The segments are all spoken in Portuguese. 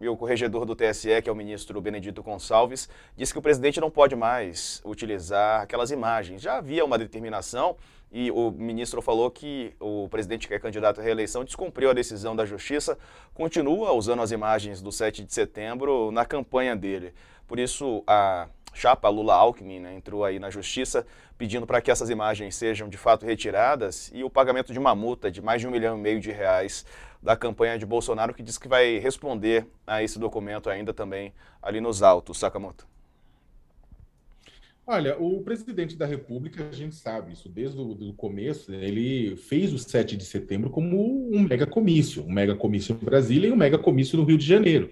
e o corregedor do TSE, que é o ministro Benedito Gonçalves, disse que o presidente não pode mais utilizar aquelas imagens. Já havia uma determinação e o ministro falou que o presidente que é candidato à reeleição descumpriu a decisão da justiça, continua usando as imagens do 7 de setembro na campanha dele. Por isso, a chapa Lula Alckmin né, entrou aí na justiça pedindo para que essas imagens sejam de fato retiradas e o pagamento de uma multa de mais de um milhão e meio de reais da campanha de Bolsonaro, que diz que vai responder a esse documento ainda também ali nos autos. Sakamoto. Olha, o presidente da República, a gente sabe isso desde o começo, ele fez o 7 de setembro como um mega comício, um mega comício em Brasília e um mega comício no Rio de Janeiro.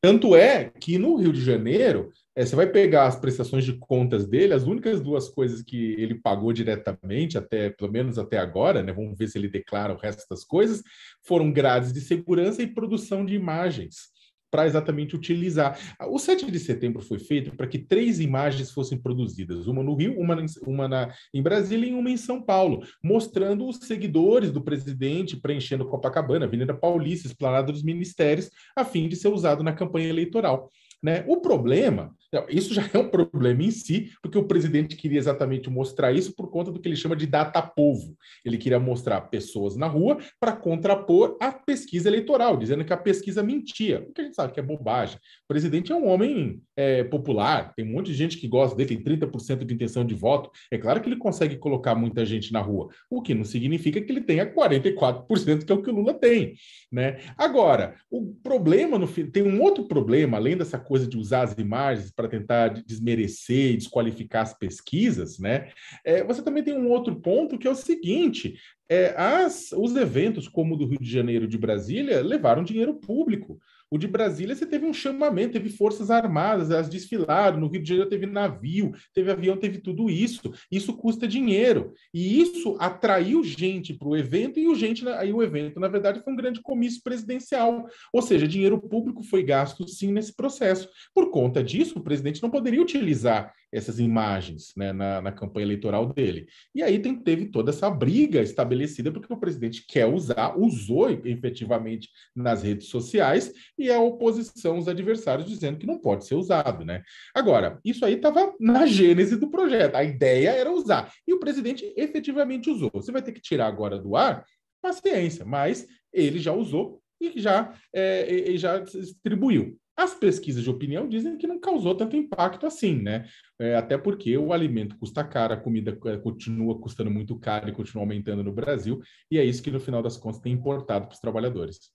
Tanto é que no Rio de Janeiro, é, você vai pegar as prestações de contas dele, as únicas duas coisas que ele pagou diretamente, até pelo menos até agora, né? Vamos ver se ele declara o resto das coisas, foram grades de segurança e produção de imagens para exatamente utilizar. O 7 de setembro foi feito para que três imagens fossem produzidas, uma no Rio, uma, uma na, em Brasília e uma em São Paulo, mostrando os seguidores do presidente preenchendo Copacabana, Avenida Paulista, Esplanada dos Ministérios, a fim de ser usado na campanha eleitoral. Né? O problema, isso já é um problema em si, porque o presidente queria exatamente mostrar isso por conta do que ele chama de data povo. Ele queria mostrar pessoas na rua para contrapor a pesquisa eleitoral, dizendo que a pesquisa mentia, o que a gente sabe que é bobagem. O presidente é um homem é, popular, tem um monte de gente que gosta dele, tem 30% de intenção de voto. É claro que ele consegue colocar muita gente na rua, o que não significa que ele tenha 44%, que é o que o Lula tem. Né? Agora, o problema, no fim, tem um outro problema, além dessa coisa de usar as imagens para tentar desmerecer e desqualificar as pesquisas, né? É, você também tem um outro ponto que é o seguinte: é, as, os eventos como o do Rio de Janeiro e de Brasília levaram dinheiro público. O de Brasília você teve um chamamento, teve forças armadas, elas desfilaram, no Rio de Janeiro teve navio, teve avião, teve tudo isso. Isso custa dinheiro. E isso atraiu gente para o evento, e o gente, aí o evento, na verdade, foi um grande comício presidencial. Ou seja, dinheiro público foi gasto sim nesse processo processo. Por conta disso, o presidente não poderia utilizar essas imagens né, na, na, campanha eleitoral dele. E aí tem, teve toda essa briga estabelecida, porque o presidente quer usar, usou efetivamente nas redes sociais, e a oposição, os adversários, dizendo que não pode ser usado. Né? Agora, isso aí estava na gênese do projeto, a ideia era usar, e o presidente efetivamente usou. Você vai ter que tirar agora do ar, paciência, mas ele já usou e já, é, e já distribuiu. As pesquisas de opinião dizem que não causou tanto impacto assim, né? É, até porque o alimento custa caro, a comida é, continua custando muito caro e continua aumentando no Brasil, e é isso que, no final das contas, tem importado para os trabalhadores.